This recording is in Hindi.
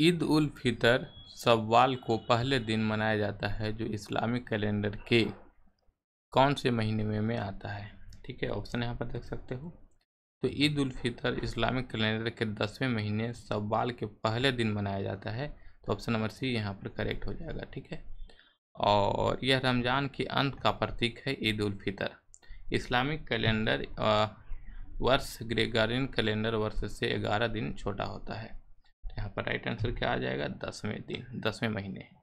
ईद उल फितर सवाल को पहले दिन मनाया जाता है जो इस्लामिक कैलेंडर के कौन से महीने में में आता है ठीक है ऑप्शन यहाँ पर देख सकते हो तो ईद उल फितर इस्लामिक कैलेंडर के दसवें महीने सवाल के पहले दिन मनाया जाता है तो ऑप्शन नंबर सी यहाँ पर करेक्ट हो जाएगा ठीक है और यह रमज़ान के अंत का प्रतीक है ईद उल फितर इस्लामिक कैलेंडर वर्ष ग्रेगारिन कैलेंडर वर्ष से ग्यारह दिन छोटा होता है पर राइट आंसर क्या आ जाएगा दसवें दिन दसवें महीने